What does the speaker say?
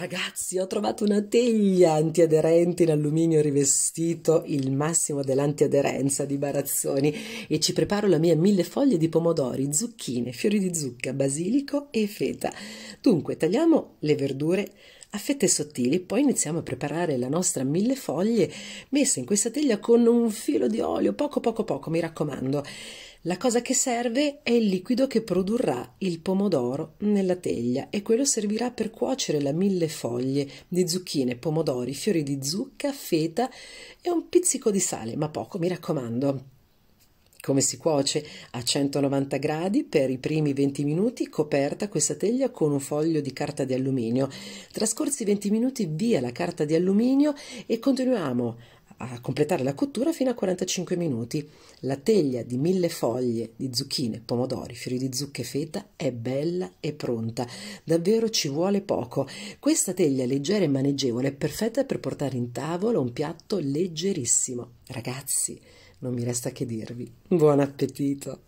Ragazzi, ho trovato una teglia antiaderente in alluminio rivestito, il massimo dell'antiaderenza di Barazzoni, e ci preparo la mia mille foglie di pomodori, zucchine, fiori di zucca, basilico e feta. Dunque, tagliamo le verdure a fette sottili, poi iniziamo a preparare la nostra mille foglie messa in questa teglia con un filo di olio, poco poco poco, mi raccomando. La cosa che serve è il liquido che produrrà il pomodoro nella teglia e quello servirà per cuocere la mille foglie di zucchine, pomodori, fiori di zucca, feta e un pizzico di sale, ma poco, mi raccomando. Come si cuoce? A 190 gradi per i primi 20 minuti, coperta questa teglia con un foglio di carta di alluminio. Trascorsi 20 minuti, via la carta di alluminio e continuiamo a completare la cottura fino a 45 minuti. La teglia di mille foglie di zucchine, pomodori, fiori di zucche e feta è bella e pronta. Davvero ci vuole poco. Questa teglia leggera e maneggevole è perfetta per portare in tavola un piatto leggerissimo. Ragazzi, non mi resta che dirvi buon appetito!